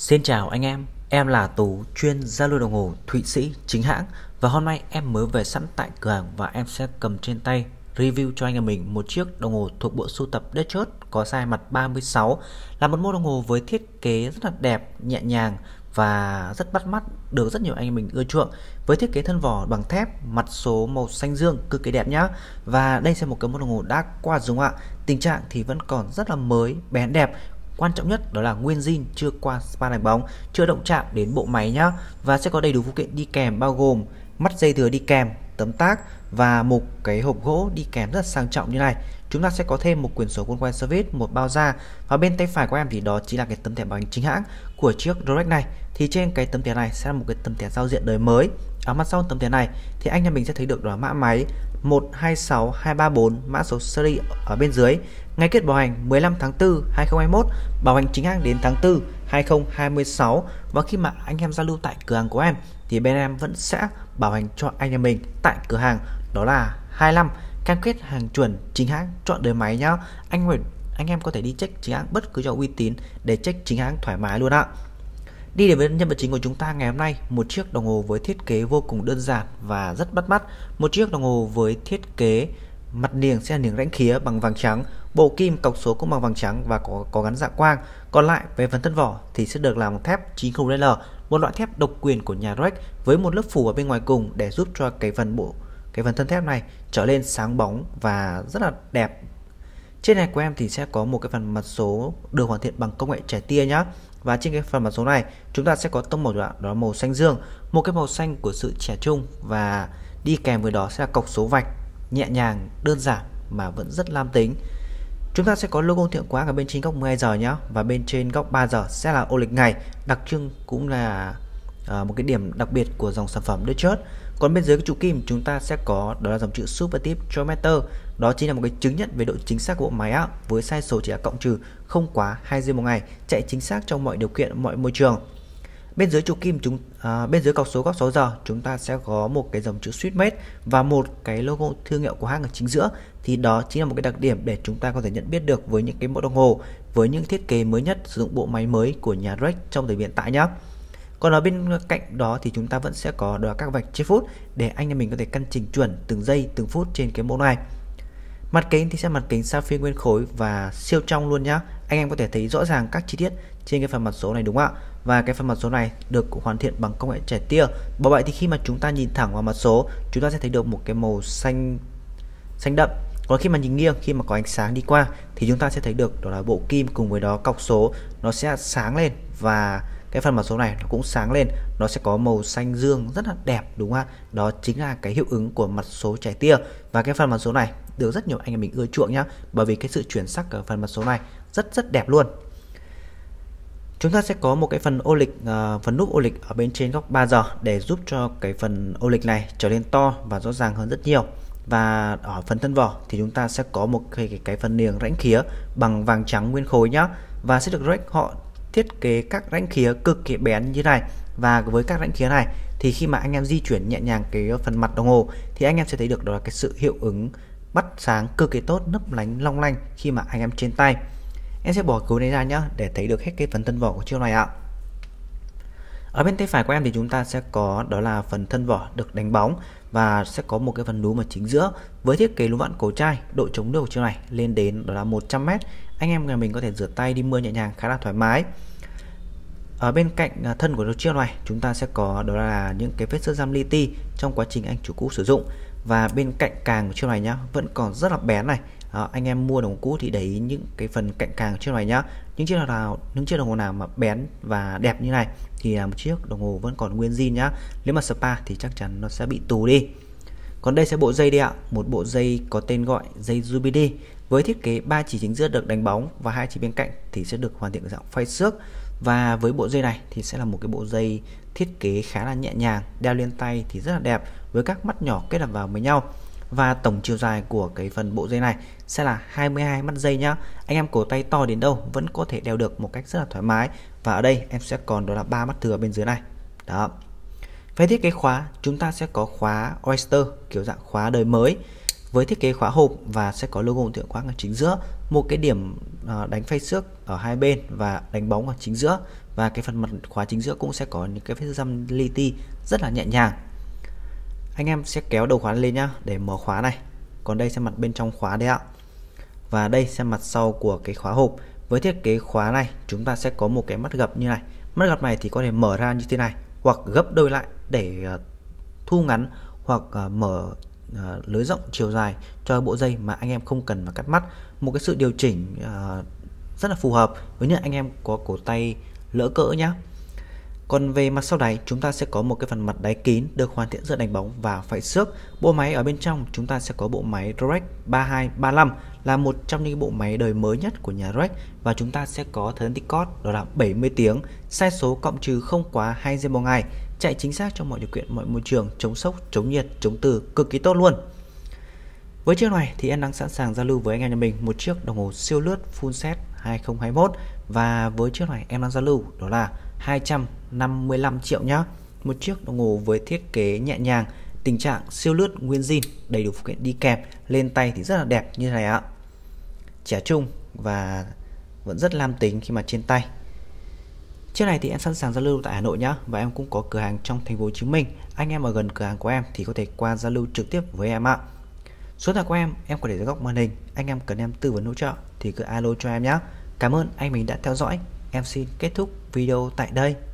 Xin chào anh em, em là Tú chuyên gia lưu đồng hồ Thụy Sĩ chính hãng và hôm nay em mới về sẵn tại cửa hàng và em sẽ cầm trên tay review cho anh em mình một chiếc đồng hồ thuộc bộ sưu tập Dutchot có size mặt 36 là một mẫu đồng hồ với thiết kế rất là đẹp, nhẹ nhàng và rất bắt mắt được rất nhiều anh em mình ưa chuộng với thiết kế thân vỏ bằng thép mặt số màu xanh dương cực kỳ đẹp nhá và đây sẽ một cái mẫu đồng hồ đã qua dùng ạ tình trạng thì vẫn còn rất là mới bén đẹp Quan trọng nhất đó là nguyên zin chưa qua spa đánh bóng, chưa động chạm đến bộ máy nhá và sẽ có đầy đủ phụ kiện đi kèm bao gồm mắt dây thừa đi kèm, tấm tác và một cái hộp gỗ đi kèm rất sang trọng như này chúng ta sẽ có thêm một quyển sổ quân quay service một bao da và bên tay phải của em thì đó chính là cái tấm thẻ bảo hành chính hãng của chiếc Rolex này thì trên cái tấm thẻ này sẽ là một cái tấm thẻ giao diện đời mới ở mặt sau tấm thẻ này thì anh em mình sẽ thấy được đó mã máy 126234 mã số seri ở bên dưới. Ngày kết bảo hành 15 tháng 4 2021, bảo hành chính hãng đến tháng 4 2026 và khi mà anh em giao lưu tại cửa hàng của em thì bên em vẫn sẽ bảo hành cho anh em mình tại cửa hàng đó là 25 cam kết hàng chuẩn chính hãng chọn đời máy nhá. Anh Nguyễn anh em có thể đi check chính hãng bất cứ cho uy tín để check chính hãng thoải mái luôn ạ. Đi đến với nhân vật chính của chúng ta ngày hôm nay, một chiếc đồng hồ với thiết kế vô cùng đơn giản và rất bắt mắt. Một chiếc đồng hồ với thiết kế mặt niềng sẽ là niềng rãnh khía bằng vàng trắng, bộ kim cọc số cũng bằng vàng trắng và có có gắn dạng quang. Còn lại về phần thân vỏ thì sẽ được làm thép 90L, một loại thép độc quyền của nhà Rex với một lớp phủ ở bên ngoài cùng để giúp cho cái phần bộ cái phần thân thép này trở lên sáng bóng và rất là đẹp trên này của em thì sẽ có một cái phần mặt số được hoàn thiện bằng công nghệ trẻ tia nhé và trên cái phần mặt số này chúng ta sẽ có tông màu đoạn đó là màu xanh dương một cái màu xanh của sự trẻ trung và đi kèm với đó sẽ là cọc số vạch nhẹ nhàng đơn giản mà vẫn rất lam tính chúng ta sẽ có logo thiện quá ở bên trên góc 12 giờ nhé và bên trên góc 3 giờ sẽ là ô lịch ngày đặc trưng cũng là À, một cái điểm đặc biệt của dòng sản phẩm Dutchert. Còn bên dưới cái trụ kim chúng ta sẽ có đó là dòng chữ Super Tip Geometer. Đó chính là một cái chứng nhận về độ chính xác của bộ máy á, với sai số chỉ là cộng trừ không quá 2 giây một ngày, chạy chính xác trong mọi điều kiện, mọi môi trường. Bên dưới trụ kim chúng à, bên dưới cọc số góc 6 giờ chúng ta sẽ có một cái dòng chữ Sweetmate và một cái logo thương hiệu của hãng ở chính giữa thì đó chính là một cái đặc điểm để chúng ta có thể nhận biết được với những cái mẫu đồng hồ với những thiết kế mới nhất sử dụng bộ máy mới của nhà Rolex trong thời hiện tại nhé còn ở bên cạnh đó thì chúng ta vẫn sẽ có đó các vạch chia phút để anh em mình có thể căn chỉnh chuẩn từng giây từng phút trên cái mẫu này mặt kính thì sẽ mặt kính sapphire nguyên khối và siêu trong luôn nhá anh em có thể thấy rõ ràng các chi tiết trên cái phần mặt số này đúng không ạ và cái phần mặt số này được hoàn thiện bằng công nghệ trẻ tia bởi vậy thì khi mà chúng ta nhìn thẳng vào mặt số chúng ta sẽ thấy được một cái màu xanh xanh đậm còn khi mà nhìn nghiêng khi mà có ánh sáng đi qua thì chúng ta sẽ thấy được đó là bộ kim cùng với đó cọc số nó sẽ sáng lên và cái phần mặt số này nó cũng sáng lên nó sẽ có màu xanh dương rất là đẹp đúng không ạ đó chính là cái hiệu ứng của mặt số trái tia và cái phần mặt số này được rất nhiều anh em mình ưa chuộng nhá bởi vì cái sự chuyển sắc ở phần mặt số này rất rất đẹp luôn chúng ta sẽ có một cái phần ô lịch uh, phần nút ô lịch ở bên trên góc 3 giờ để giúp cho cái phần ô lịch này trở nên to và rõ ràng hơn rất nhiều và ở phần thân vỏ thì chúng ta sẽ có một cái, cái, cái phần niềng rãnh khía bằng vàng trắng nguyên khối nhá và sẽ được rách họ thiết kế các rãnh khía cực kỳ bén như này và với các rãnh khía này thì khi mà anh em di chuyển nhẹ nhàng cái phần mặt đồng hồ thì anh em sẽ thấy được đó là cái sự hiệu ứng bắt sáng cực kỳ tốt nấp lánh long lanh khi mà anh em trên tay em sẽ bỏ cứu này ra nhá để thấy được hết cái phần thân vỏ của chiếc này ạ ở bên tay phải của em thì chúng ta sẽ có đó là phần thân vỏ được đánh bóng và sẽ có một cái phần núm ở chính giữa với thiết kế lúa vặn cổ chai độ chống nước của chiếc này lên đến đó là 100m anh em nhà mình có thể rửa tay đi mưa nhẹ nhàng khá là thoải mái ở bên cạnh à, thân của chiếc này chúng ta sẽ có đó là những cái vết sơn giam li ti trong quá trình anh chủ cũ sử dụng và bên cạnh càng của chiếc này nhá vẫn còn rất là bén này à, anh em mua đồng cũ thì để ý những cái phần cạnh càng của chiếc này nhá những chiếc đồng hồ nào những chiếc đồng hồ nào mà bén và đẹp như này thì là một chiếc đồng hồ vẫn còn nguyên zin nhá nếu mà spa thì chắc chắn nó sẽ bị tù đi còn đây sẽ bộ dây đi ạ một bộ dây có tên gọi dây Zubidi với thiết kế ba chỉ chính giữa được đánh bóng và hai chỉ bên cạnh thì sẽ được hoàn thiện dạng phay xước và với bộ dây này thì sẽ là một cái bộ dây thiết kế khá là nhẹ nhàng đeo lên tay thì rất là đẹp với các mắt nhỏ kết hợp vào với nhau và tổng chiều dài của cái phần bộ dây này sẽ là 22 mắt dây nhá anh em cổ tay to đến đâu vẫn có thể đeo được một cách rất là thoải mái và ở đây em sẽ còn đó là ba mắt thừa bên dưới này đó về thiết kế khóa chúng ta sẽ có khóa Oyster kiểu dạng khóa đời mới với thiết kế khóa hộp và sẽ có logo tượng khoáng ở chính giữa một cái điểm à, đánh phay xước ở hai bên và đánh bóng ở chính giữa và cái phần mặt khóa chính giữa cũng sẽ có những cái vết răm li ti rất là nhẹ nhàng anh em sẽ kéo đầu khóa lên nhá để mở khóa này còn đây sẽ mặt bên trong khóa đấy ạ và đây sẽ mặt sau của cái khóa hộp với thiết kế khóa này chúng ta sẽ có một cái mắt gập như này mắt gập này thì có thể mở ra như thế này hoặc gấp đôi lại để à, thu ngắn hoặc à, mở uh, lưới rộng chiều dài cho bộ dây mà anh em không cần mà cắt mắt một cái sự điều chỉnh à, rất là phù hợp với những anh em có cổ tay lỡ cỡ nhá còn về mặt sau đáy chúng ta sẽ có một cái phần mặt đáy kín được hoàn thiện dựa đánh bóng và phải xước bộ máy ở bên trong chúng ta sẽ có bộ máy Rolex 3235 là một trong những bộ máy đời mới nhất của nhà Rolex và chúng ta sẽ có thời gian tích cót đó là 70 tiếng sai số cộng trừ không quá 2 giây một ngày chạy chính xác trong mọi điều kiện, mọi môi trường, chống sốc, chống nhiệt, chống từ cực kỳ tốt luôn. Với chiếc này thì em đang sẵn sàng giao lưu với anh em nhà mình một chiếc đồng hồ siêu lướt full set 2021 và với chiếc này em đang giao lưu đó là 255 triệu nhá. Một chiếc đồng hồ với thiết kế nhẹ nhàng, tình trạng siêu lướt nguyên zin, đầy đủ phụ kiện đi kèm, lên tay thì rất là đẹp như thế này ạ. Trẻ trung và vẫn rất lam tính khi mà trên tay Chiếc này thì em sẵn sàng giao lưu tại Hà Nội nhé và em cũng có cửa hàng trong thành phố Hồ Chí Minh. Anh em ở gần cửa hàng của em thì có thể qua giao lưu trực tiếp với em ạ. Số điện của em em có để dưới góc màn hình. Anh em cần em tư vấn hỗ trợ thì cứ alo cho em nhé. Cảm ơn anh mình đã theo dõi. Em xin kết thúc video tại đây.